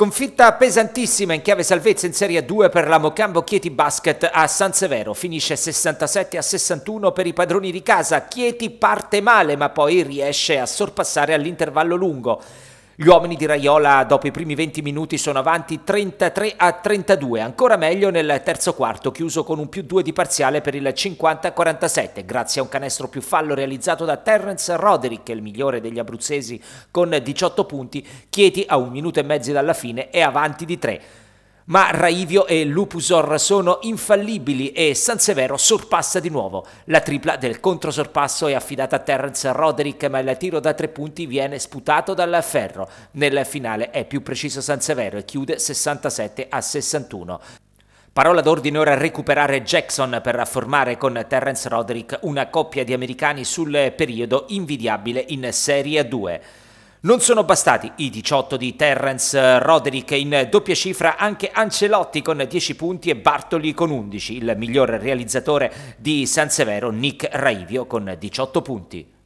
Sconfitta pesantissima in chiave salvezza in Serie 2 per la Mocambo Chieti Basket a San Severo. Finisce 67 a 61 per i padroni di casa. Chieti parte male ma poi riesce a sorpassare all'intervallo lungo. Gli uomini di Raiola dopo i primi 20 minuti sono avanti 33 a 32, ancora meglio nel terzo quarto, chiuso con un più 2 di parziale per il 50-47, grazie a un canestro più fallo realizzato da Terence Roderick, il migliore degli abruzzesi con 18 punti, Chieti a un minuto e mezzo dalla fine è avanti di 3 ma Raivio e Lupusor sono infallibili e San Severo sorpassa di nuovo. La tripla del controsorpasso è affidata a Terence Roderick, ma il tiro da tre punti viene sputato dal ferro. Nel finale è più preciso San Severo e chiude 67 a 61. Parola d'ordine ora a recuperare Jackson per formare con Terence Roderick una coppia di americani sul periodo invidiabile in Serie 2. Non sono bastati i 18 di Terrence eh, Roderick in doppia cifra, anche Ancelotti con 10 punti e Bartoli con 11, il miglior realizzatore di San Severo Nick Raivio con 18 punti.